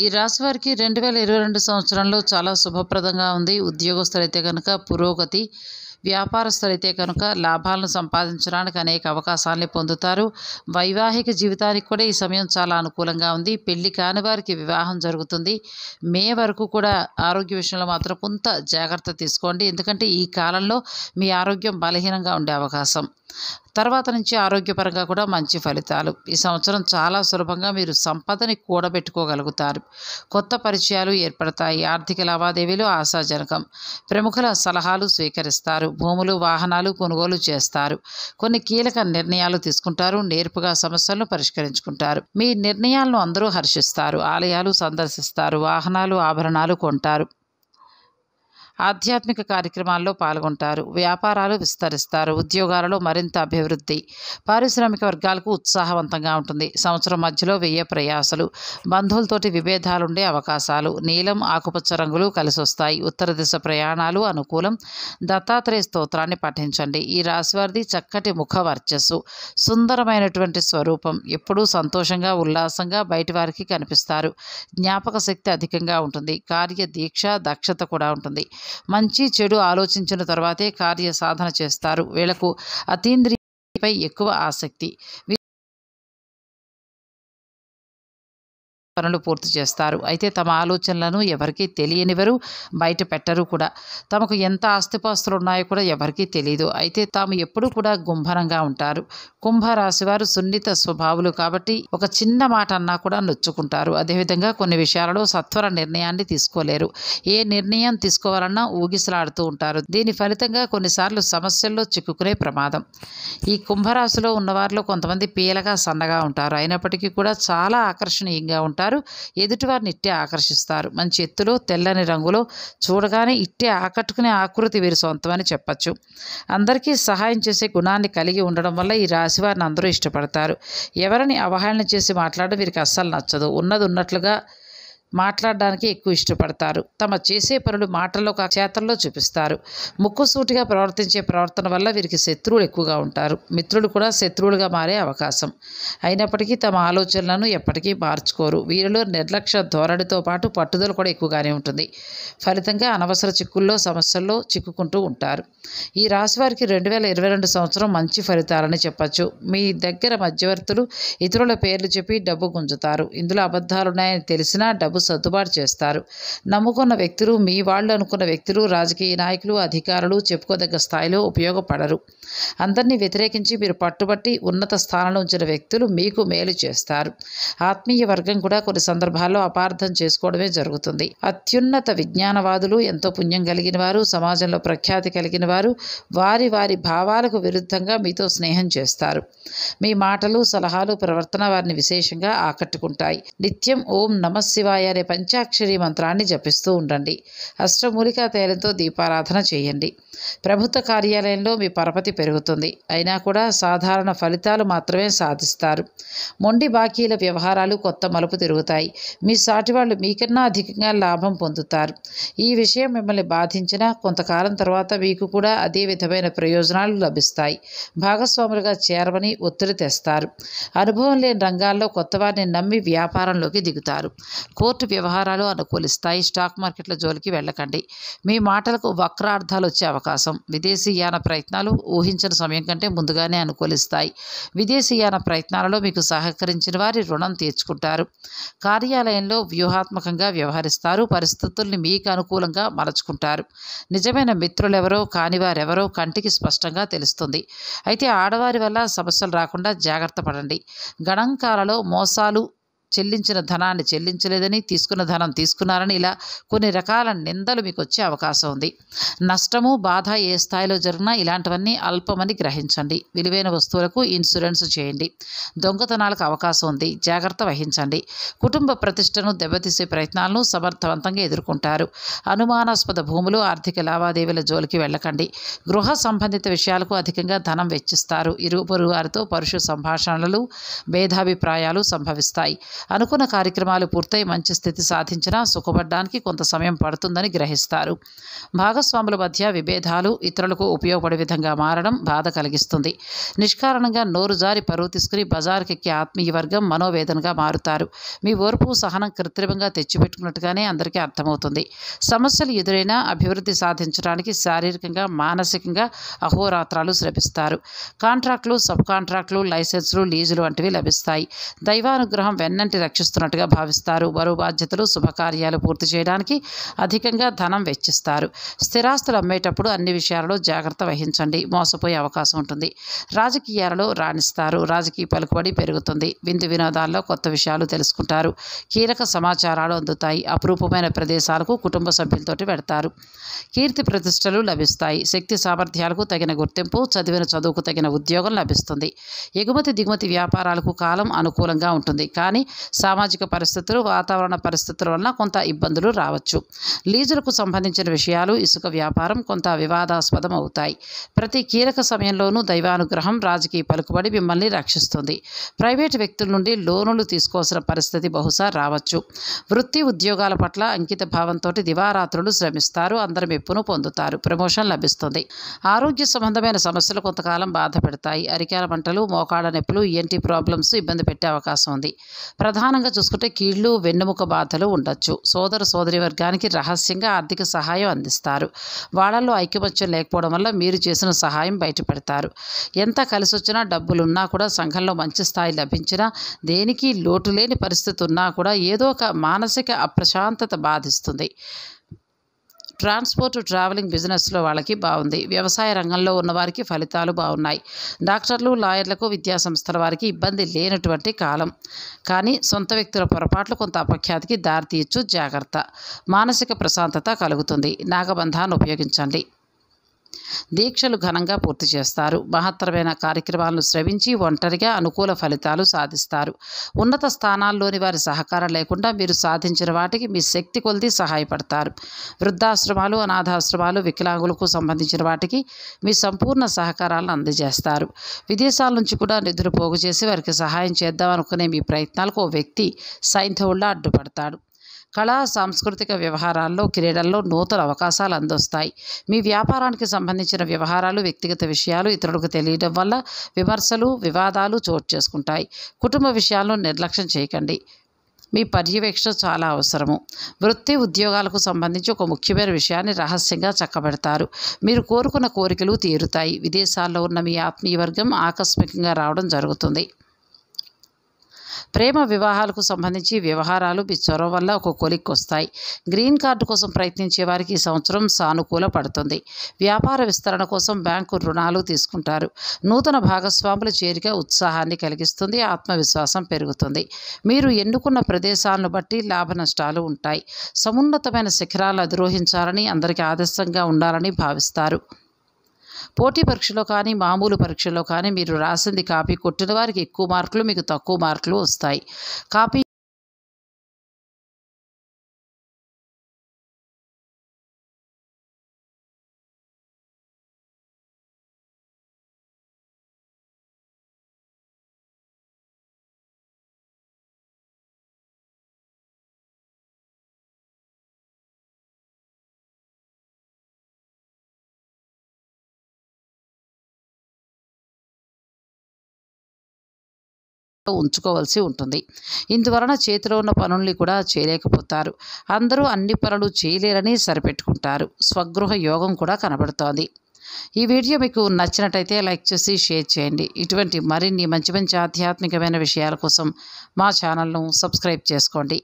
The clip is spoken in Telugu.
ఈ రాశి వారికి రెండు వేల ఇరవై రెండు సంవత్సరంలో చాలా శుభప్రదంగా ఉంది ఉద్యోగస్తులైతే కనుక పురోగతి వ్యాపారస్తులైతే కనుక లాభాలను సంపాదించడానికి అనేక అవకాశాలని పొందుతారు వైవాహిక జీవితానికి కూడా ఈ సమయం చాలా అనుకూలంగా ఉంది పెళ్లి కాని వారికి వివాహం జరుగుతుంది మే వరకు కూడా ఆరోగ్య విషయంలో మాత్రం కొంత జాగ్రత్త తీసుకోండి ఎందుకంటే ఈ కాలంలో మీ ఆరోగ్యం బలహీనంగా ఉండే అవకాశం తర్వాత నుంచి ఆరోగ్యపరంగా కూడా మంచి ఫలితాలు ఈ సంవత్సరం చాలా సులభంగా మీరు సంపదని కూడబెట్టుకోగలుగుతారు కొత్త పరిచయాలు ఏర్పడతాయి ఆర్థిక లావాదేవీలు ఆశాజనకం ప్రముఖుల సలహాలు స్వీకరిస్తారు భూములు వాహనాలు కొనుగోలు చేస్తారు కొన్ని కీలక నిర్ణయాలు తీసుకుంటారు నేర్పుగా సమస్యలను పరిష్కరించుకుంటారు మీ నిర్ణయాలను అందరూ హర్షిస్తారు ఆలయాలు సందర్శిస్తారు వాహనాలు ఆభరణాలు కొంటారు ఆధ్యాత్మిక కార్యక్రమాల్లో పాల్గొంటారు వ్యాపారాలు విస్తరిస్తారు ఉద్యోగాలలో మరింత అభివృద్ధి పారిశ్రామిక వర్గాలకు ఉత్సాహవంతంగా ఉంటుంది సంవత్సరం మధ్యలో వ్యయ ప్రయాసలు బంధువులతోటి విభేదాలుండే అవకాశాలు నీలం ఆకుపచ్చ రంగులు కలిసి వస్తాయి ఉత్తర దిశ ప్రయాణాలు అనుకూలం దత్తాత్రేయ స్తోత్రాన్ని పఠించండి ఈ రాశివారిది చక్కటి ముఖ వర్చస్సు సుందరమైనటువంటి స్వరూపం ఎప్పుడూ సంతోషంగా ఉల్లాసంగా బయటివారికి కనిపిస్తారు జ్ఞాపక శక్తి అధికంగా ఉంటుంది కార్య దీక్ష దక్షత కూడా ఉంటుంది మంచి చెడు ఆలోచించిన తర్వాతే కార్య సాధన చేస్తారు వీళ్లకు అతీంద్రియపై ఎక్కువ ఆసక్తి పనులు పూర్తి చేస్తారు అయితే తమ ఆలోచనలను ఎవరికీ తెలియనివరు బయట పెట్టరు కూడా తమకు ఎంత ఆస్తిపాస్తులు ఉన్నాయో కూడా ఎవరికీ తెలియదు అయితే తాము ఎప్పుడు కూడా గుంభరంగా ఉంటారు కుంభరాశి వారు సున్నిత స్వభావులు కాబట్టి ఒక చిన్న మాట అన్నా కూడా నొచ్చుకుంటారు అదేవిధంగా కొన్ని విషయాలలో సత్వర నిర్ణయాన్ని తీసుకోలేరు ఏ నిర్ణయం తీసుకోవాలన్నా ఊగిసలాడుతూ ఉంటారు దీని ఫలితంగా కొన్నిసార్లు సమస్యల్లో చిక్కుకునే ప్రమాదం ఈ కుంభరాశిలో ఉన్నవారిలో కొంతమంది పీలగా సన్నగా ఉంటారు అయినప్పటికీ కూడా చాలా ఆకర్షణీయంగా ఉంటారు వారు ఎదుటివారిని ఇట్టే ఆకర్షిస్తారు మంచి ఎత్తులో తెల్లని రంగులో చూడగానే ఇట్టే ఆకట్టుకునే ఆకృతి వీరి సొంతమని చెప్పచ్చు అందరికీ సహాయం చేసే గుణాన్ని కలిగి ఉండడం వల్ల ఈ రాశి వారిని అందరూ ఇష్టపడతారు ఎవరిని అవహేళన చేసి మాట్లాడడం వీరికి అస్సలు నచ్చదు ఉన్నది ఉన్నట్లుగా మాట్లాడడానికి ఎక్కువ ఇష్టపడతారు తమ చేసే పనులు మాటల్లో కాక చేతల్లో చూపిస్తారు ముక్కుసూటిగా ప్రవర్తించే ప్రవర్తన వల్ల వీరికి శత్రువులు ఎక్కువగా ఉంటారు మిత్రులు కూడా శత్రువులుగా మారే అవకాశం అయినప్పటికీ తమ ఆలోచనలను ఎప్పటికీ మార్చుకోరు వీరిలో నిర్లక్ష్య ధోరణితో పాటు పట్టుదల కూడా ఎక్కువగానే ఉంటుంది ఫలితంగా అనవసర చిక్కుల్లో సమస్యల్లో చిక్కుకుంటూ ఉంటారు ఈ రాశివారికి వారికి రెండు వేల ఇరవై రెండు సంవత్సరం మంచి ఫలితాలని చెప్పచ్చు మీ దగ్గర మధ్యవర్తులు ఇతరుల పేర్లు చెప్పి డబ్బు గుంజుతారు ఇందులో అబద్ధాలు ఉన్నాయని తెలిసినా డబ్బు సర్దుబాటు చేస్తారు నమ్ముకున్న వ్యక్తులు మీ వాళ్ళు అనుకున్న వ్యక్తులు రాజకీయ నాయకులు అధికారులు చెప్పుకోదగ్గ స్థాయిలో ఉపయోగపడరు అందరినీ వ్యతిరేకించి మీరు పట్టుబట్టి ఉన్నత స్థానంలో ఉంచిన వ్యక్తులు మీకు మేలు చేస్తారు ఆత్మీయ వర్గం కూడా కొన్ని సందర్భాల్లో అపార్థం చేసుకోవడమే జరుగుతుంది అత్యున్నత విజ్ఞానం విజ్ఞానవాదులు ఎంతో పుణ్యం కలిగిన వారు సమాజంలో ప్రఖ్యాతి కలిగిన వారు వారి వారి భావాలకు విరుద్ధంగా మీతో స్నేహం చేస్తారు మీ మాటలు సలహాలు ప్రవర్తన వారిని విశేషంగా ఆకట్టుకుంటాయి నిత్యం ఓం శివాయ అనే పంచాక్షరి మంత్రాన్ని జపిస్తూ ఉండండి అష్టమూలికా తేలంతో దీపారాధన చేయండి ప్రభుత్వ కార్యాలయంలో మీ పరపతి పెరుగుతుంది అయినా కూడా సాధారణ ఫలితాలు మాత్రమే సాధిస్తారు మొండి బాకీల వ్యవహారాలు కొత్త మలుపు తిరుగుతాయి మీ సాటి వాళ్ళు మీకన్నా అధికంగా లాభం పొందుతారు ఈ విషయం మిమ్మల్ని బాధించినా కొంతకాలం తర్వాత మీకు కూడా అదే విధమైన ప్రయోజనాలు లభిస్తాయి భాగస్వాములుగా చేరమని ఒత్తిడి తెస్తారు అనుభవం లేని రంగాల్లో కొత్త వారిని నమ్మి వ్యాపారంలోకి దిగుతారు కోర్టు వ్యవహారాలు అనుకూలిస్తాయి స్టాక్ మార్కెట్ల జోలికి వెళ్ళకండి మీ మాటలకు వక్రార్థాలు వచ్చే అవకాశం విదేశీయాన ప్రయత్నాలు ఊహించిన సమయం కంటే ముందుగానే అనుకూలిస్తాయి విదేశీయాన ప్రయత్నాలలో మీకు సహకరించిన వారి రుణం తీర్చుకుంటారు కార్యాలయంలో వ్యూహాత్మకంగా వ్యవహరిస్తారు పరిస్థితుల్ని మీకు అనుకూలంగా మలచుకుంటారు నిజమైన మిత్రులెవరో కానివారెవరో కంటికి స్పష్టంగా తెలుస్తుంది అయితే ఆడవారి వల్ల సమస్యలు రాకుండా జాగ్రత్త పడండి గణాంకాలలో మోసాలు చెల్లించిన ధనాన్ని చెల్లించలేదని తీసుకున్న ధనం తీసుకున్నారని ఇలా కొన్ని రకాల నిందలు మీకు వచ్చే అవకాశం ఉంది నష్టము బాధ ఏ స్థాయిలో జరిగినా ఇలాంటివన్నీ అల్పమని గ్రహించండి విలువైన వస్తువులకు ఇన్సూరెన్స్ చేయండి దొంగతనాలకు అవకాశం ఉంది జాగ్రత్త వహించండి కుటుంబ ప్రతిష్టను దెబ్బతీసే ప్రయత్నాలను సమర్థవంతంగా ఎదుర్కొంటారు అనుమానాస్పద భూములు ఆర్థిక లావాదేవీల జోలికి వెళ్ళకండి గృహ సంబంధిత విషయాలకు అధికంగా ధనం వెచ్చిస్తారు పొరుగు వారితో పరుషు సంభాషణలు భేదాభిప్రాయాలు సంభవిస్తాయి అనుకున్న కార్యక్రమాలు పూర్తయి మంచి స్థితి సాధించినా సుఖపడడానికి కొంత సమయం పడుతుందని గ్రహిస్తారు భాగస్వాముల మధ్య విభేదాలు ఇతరులకు ఉపయోగపడే విధంగా మారడం బాధ కలిగిస్తుంది నిష్కారణంగా నోరు జారి పరువు తీసుకుని బజార్కెక్కి ఆత్మీయ వర్గం మనోవేదనగా మారుతారు మీ ఓర్పు సహనం కృత్రిమంగా తెచ్చిపెట్టుకున్నట్టుగానే అందరికీ అర్థమవుతుంది సమస్యలు ఎదురైనా అభివృద్ధి సాధించడానికి శారీరకంగా మానసికంగా అహోరాత్రాలు శ్రమిస్తారు కాంట్రాక్టులు సబ్ కాంట్రాక్టులు లైసెన్సులు లీజులు వంటివి లభిస్తాయి దైవానుగ్రహం వెన్నంటి నుండి రక్షిస్తున్నట్టుగా భావిస్తారు బరువు బాధ్యతలు శుభకార్యాలు పూర్తి చేయడానికి అధికంగా ధనం వెచ్చిస్తారు స్థిరాస్తులు అమ్మేటప్పుడు అన్ని విషయాలలో జాగ్రత్త వహించండి మోసపోయే అవకాశం ఉంటుంది రాజకీయాలలో రాణిస్తారు రాజకీయ పలుకుబడి పెరుగుతుంది విందు వినోదాల్లో కొత్త విషయాలు తెలుసుకుంటారు కీలక సమాచారాలు అందుతాయి అపురూపమైన ప్రదేశాలకు కుటుంబ సభ్యులతోటి పెడతారు కీర్తి ప్రతిష్టలు లభిస్తాయి శక్తి సామర్థ్యాలకు తగిన గుర్తింపు చదివిన చదువుకు తగిన ఉద్యోగం లభిస్తుంది ఎగుమతి దిగుమతి వ్యాపారాలకు కాలం అనుకూలంగా ఉంటుంది కానీ సామాజిక పరిస్థితులు వాతావరణ పరిస్థితుల వలన కొంత ఇబ్బందులు రావచ్చు లీజులకు సంబంధించిన విషయాలు ఇసుక వ్యాపారం కొంత వివాదాస్పదం అవుతాయి ప్రతి కీలక సమయంలోనూ దైవానుగ్రహం రాజకీయ పలుకుబడి మిమ్మల్ని రక్షిస్తుంది ప్రైవేటు వ్యక్తుల నుండి లోనులు తీసుకోవాల్సిన పరిస్థితి బహుశా రావచ్చు వృత్తి ఉద్యోగాల పట్ల అంకిత భావంతో దివారాత్రులు శ్రమిస్తారు అందరి మెప్పును పొందుతారు ప్రమోషన్ లభిస్తుంది ఆరోగ్య సంబంధమైన సమస్యలు కొంతకాలం బాధపడతాయి అరికాల పంటలు మోకాళ్ళ నొప్పులు ఈఎన్టీ ప్రాబ్లమ్స్ ఇబ్బంది పెట్టే అవకాశం ఉంది ప్రధానంగా చూసుకుంటే కీళ్ళు వెన్నుముక బాధలు ఉండొచ్చు సోదర సోదరి వర్గానికి రహస్యంగా ఆర్థిక సహాయం అందిస్తారు వాళ్ళల్లో ఐక్యమత్యం లేకపోవడం వల్ల మీరు చేసిన సహాయం బయటపెడతారు ఎంత కలిసి వచ్చినా డబ్బులున్నా కూడా సంఘంలో మంచి స్థాయి లభించినా దేనికి లోటు లేని పరిస్థితి ఉన్నా కూడా ఏదో ఒక మానసిక అప్రశాంతత బాధిస్తుంది ట్రాన్స్పోర్ట్ ట్రావెలింగ్ బిజినెస్లో వాళ్ళకి బాగుంది వ్యవసాయ రంగంలో ఉన్నవారికి ఫలితాలు బాగున్నాయి డాక్టర్లు లాయర్లకు విద్యాసంస్థల వారికి ఇబ్బంది లేనటువంటి కాలం కానీ సొంత వ్యక్తుల పొరపాట్లు కొంత అపఖ్యాతికి దారితీయచ్చు జాగ్రత్త మానసిక ప్రశాంతత కలుగుతుంది నాగబంధాన్ని ఉపయోగించండి దీక్షలు ఘనంగా పూర్తి చేస్తారు మహత్తరమైన కార్యక్రమాలను శ్రవించి ఒంటరిగా అనుకూల ఫలితాలు సాధిస్తారు ఉన్నత స్థానాల్లోని వారి సహకారం లేకుండా మీరు సాధించిన వాటికి మీ శక్తి కొలిది సహాయపడతారు వృద్ధాశ్రమాలు అనాథాశ్రమాలు వికలాంగులకు సంబంధించిన వాటికి మీ సంపూర్ణ సహకారాలను అందజేస్తారు విదేశాల నుంచి కూడా నిధులు పోగు చేసి వారికి సహాయం చేద్దాం అనుకునే మీ ప్రయత్నాలకు ఓ వ్యక్తి సైంధవుల్లా అడ్డుపడతాడు కళా సాంస్కృతిక వ్యవహారాల్లో క్రీడల్లో నూతన అవకాశాలు అందిస్తాయి మీ వ్యాపారానికి సంబంధించిన వ్యవహారాలు వ్యక్తిగత విషయాలు ఇతరులకు తెలియడం వల్ల విమర్శలు వివాదాలు చోటు చేసుకుంటాయి కుటుంబ విషయాలను నిర్లక్ష్యం చేయకండి మీ పర్యవేక్షణ చాలా అవసరము వృత్తి ఉద్యోగాలకు సంబంధించి ఒక ముఖ్యమైన విషయాన్ని రహస్యంగా చక్కబెడతారు మీరు కోరుకున్న కోరికలు తీరుతాయి విదేశాల్లో ఉన్న మీ ఆత్మీయవర్గం ఆకస్మికంగా రావడం జరుగుతుంది ప్రేమ వివాహాలకు సంబంధించి వ్యవహారాలు మీ చొరవ వల్ల ఒక కొలిక్కి వస్తాయి గ్రీన్ కార్డు కోసం ప్రయత్నించే వారికి ఈ సంవత్సరం సానుకూల పడుతుంది వ్యాపార విస్తరణ కోసం బ్యాంకు రుణాలు తీసుకుంటారు నూతన భాగస్వాముల చేరిక ఉత్సాహాన్ని కలిగిస్తుంది ఆత్మవిశ్వాసం పెరుగుతుంది మీరు ఎన్నుకున్న ప్రదేశాలను బట్టి లాభ నష్టాలు ఉంటాయి సమున్నతమైన శిఖరాలు అధిరోహించాలని అందరికీ ఆదర్శంగా ఉండాలని భావిస్తారు పోటీ పరీక్షలో కానీ మామూలు పరీక్షలో కానీ మీరు రాసింది కాపీ కొట్టిన వారికి ఎక్కువ మార్కులు మీకు తక్కువ మార్కులు వస్తాయి కాపీ ఉంచుకోవాల్సి ఉంటుంది ఇందువలన చేతిలో ఉన్న పనుల్ని కూడా చేయలేకపోతారు అందరూ అన్ని పనులు చేయలేరని సరిపెట్టుకుంటారు స్వగృహ యోగం కూడా కనబడుతోంది ఈ వీడియో మీకు నచ్చినట్టయితే లైక్ చేసి షేర్ చేయండి ఇటువంటి మరిన్ని మంచి మంచి ఆధ్యాత్మికమైన విషయాల కోసం మా ఛానల్ను సబ్స్క్రైబ్ చేసుకోండి